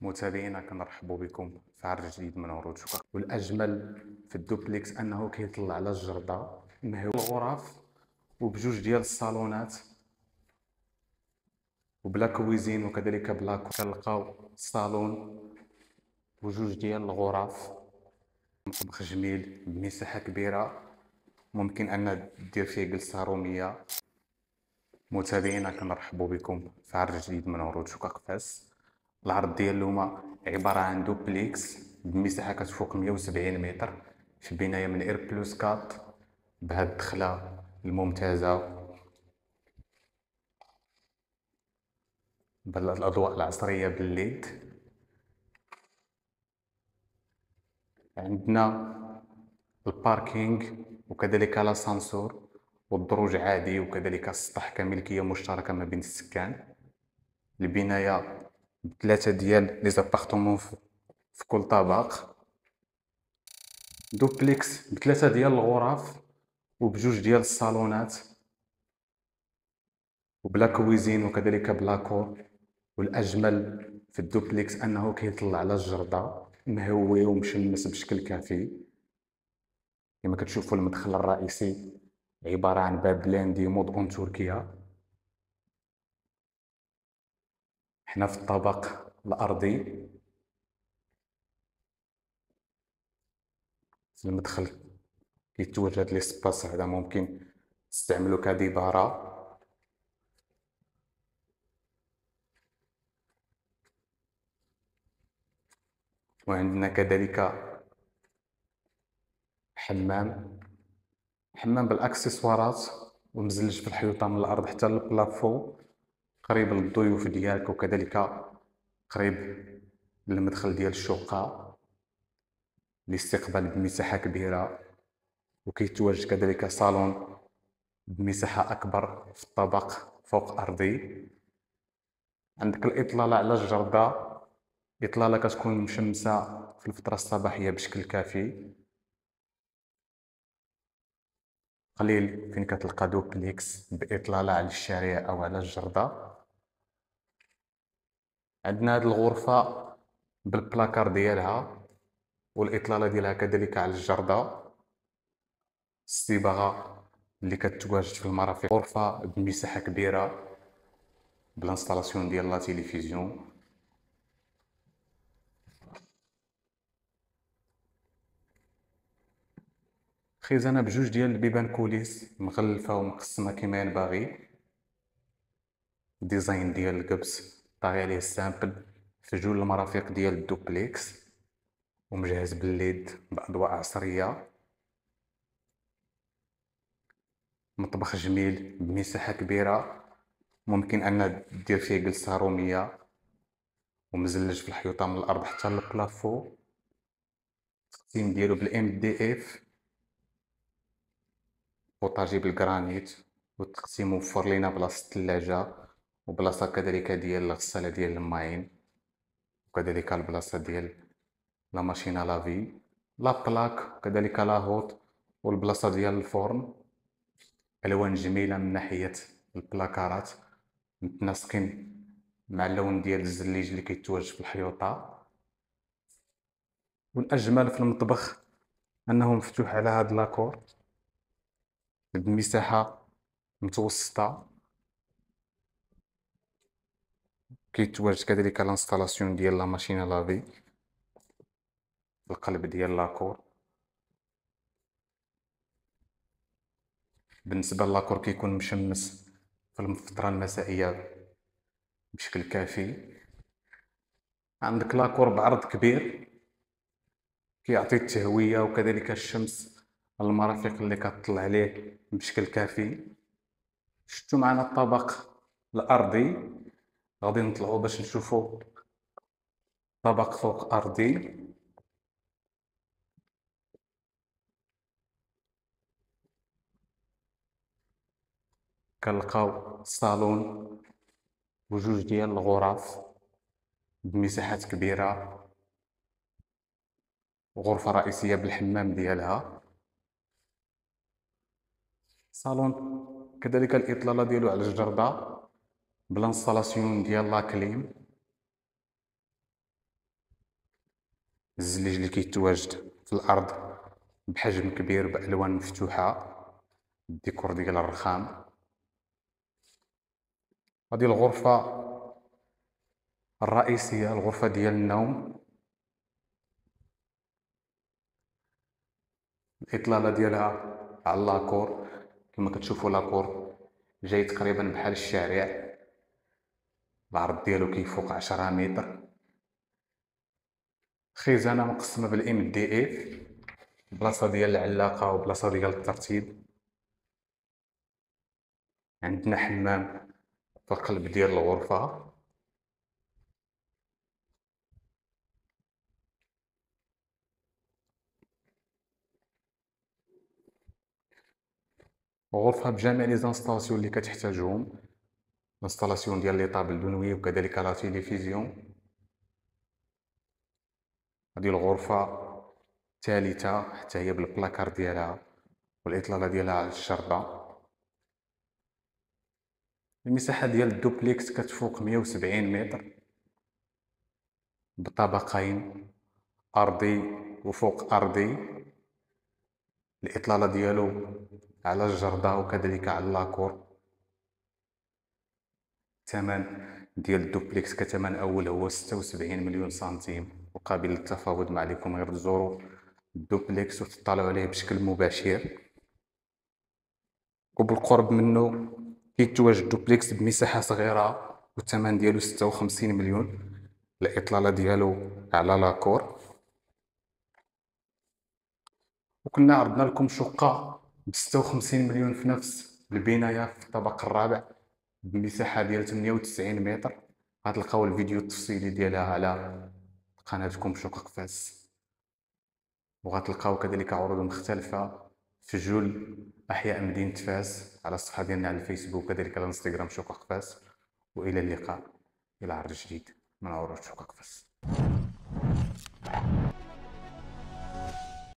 متابعينا كنرحبوا بكم في عرض جديد من عروض شقق والاجمل في الدوبليكس انه كيطلع على الجرده مهوي الغرف وبجوج ديال الصالونات وبلا كويزين وكذلك بلا كنلقاو صالون وجوج ديال الغرف مطبخ جميل بمساحه كبيره ممكن ان دير فيه جلسه روميه متابعينا كنرحبوا بكم في عرض جديد من عروض شقق فاس العرض ديالو هما عباره عن دوبليكس بمساحه كتفوق 170 متر في بنايه من اير بلس 4 بهاد الدخله الممتازه بالاضواء العصريه بالليد عندنا الباركينغ وكذلك لاسانسور والدروج عادي وكذلك السطح كملكيه مشتركه ما بين السكان البنايه بثلاثه ديال لي زابارتومون في كل طبق دوبليكس بثلاثه ديال الغرف وبجوج ديال الصالونات وبلا كويزين وكذلك بلا كور والاجمل في الدوبليكس انه كيطلع على الجرده مهوي ومشمس بشكل كافي كما كتشوفوا المدخل الرئيسي عباره عن باب مود اون تركيا احنا في الطبق الارضي في المدخل كيتوجد لي سباس هذا ممكن تستعملو كديبارة وعندنا كذلك حمام حمام بالاكسسوارات ومزلج في الحيوطه من الارض حتى للبلافون قريب للضيوف ديالك وكذلك قريب للمدخل ديال الشقة لاستقبال بمساحة كبيرة وكيتواجد كذلك صالون بمساحة أكبر في الطابق فوق أرضي عندك الإطلالة على الجردة إطلالة كتكون مشمسة في الفترة الصباحية بشكل كافي قليل فين كتلقى دوبليكس بإطلالة على الشارع أو على الجردة عندنا هاد الغرفه بالبلاكار ديالها والاطلاله ديالها كذلك على الجرده الصباغه اللي كتواجد في المرافق غرفه بمساحه كبيره بالانستالاسيون ديال لا تيليفزيون خزانه بجوج ديال البيبان كوليس مغلفه ومقسمه كما ينبغي ديزاين ديال القبس طاغي عليه السامبل جول المرافق ديال الدوبليكس ومجهز بالليد باضواء عصريه مطبخ جميل بمساحه كبيره ممكن ان دير فيه جلسه روميه ومزلج في الحيطه من الارض حتى للبلافو التقسيم ديالو بالام دي اف وطاجي بالجرانيت والتقسيم موفر لينا بلاصه الثلاجه وبلاصه كذلك ديال الغساله ديال الماين وكذلك البلاصه ديال لا ماشين لافي لا بلاك وكذلك لا هوت والبلاصه ديال الفرن الوان جميله من ناحيه البلاكارات متناسقين مع اللون ديال الزليج اللي كيتواجد في الحيوطه والاجمل في المطبخ انه مفتوح على هاد لاكور بمساحه متوسطه كيتواجد كذلك لانستالاسيون ديال لا ماشين لافي القلب ديال لاكور بالنسبه لاكور كيكون مشمس في الفتره المسائيه بشكل كافي عندك لاكور بعرض كبير كيعطي التهويه وكذلك الشمس المرافق اللي كتطلع عليه بشكل كافي شفتوا معنا الطبق الارضي غادي نطلعو باش نشوفو طبق فوق ارضي كنلقاو صالون وجوج ديال الغرف بمساحات كبيره غرفه رئيسيه بالحمام ديالها صالون كذلك الاطلاله ديالو على الجرده بلانستالاسيون ديال لاكليم الزليج اللي كيتواجد في الارض بحجم كبير بالوان مفتوحه الديكور ديال الرخام هذه الغرفه الرئيسيه الغرفه ديال النوم الاطلاله ديالها على لاكور كما كتشوفوا لاكور جاي تقريبا بحال الشارع العرض ديالو كيفوق عشرة متر خزانة مقسمة بالام دي اف بلاصة ديال العلاقة وبلاصة ديال الترتيب عندنا حمام في القلب ديال الغرفة غرفة بجميع لي زانستاسيون اللي كتحتاجهم الانستالاسيون ديال لي طابل دنويه وكذلك لا تيليفزيون هذه الغرفه الثالثه حتى هي بالبلاكار ديالها والاطلاله ديالها على الشرده المساحه ديال الدوبليكس كتفوق 170 متر بطبقين ارضي وفوق ارضي الاطلاله ديالو على الجرده وكذلك على لاكور الثمن ديال الدوبليكس كثمن اول هو 76 مليون سنتيم وقابل للتفاوض ما عليكم غير تزوروا الدوبليكس وتطلعوا عليه بشكل مباشر وبالقرب منه كيتواجد الدوبليكس بمساحه صغيره والثمن ديالو 56 مليون الاطلاله ديالو على لاكور وكنا عرضنا لكم شقه ب 56 مليون في نفس البنايه في الطبق الرابع بمساحه ديال 98 متر غتلقاو الفيديو التفصيلي ديالها على قناتكم شقق فاس وغتلقاو كذلك عروض مختلفه في جل احياء مدينه فاس على الصفحه ديالنا على الفيسبوك وكذلك على انستغرام شقق فاس والى اللقاء الى عرض جديد من عروض شقق فاس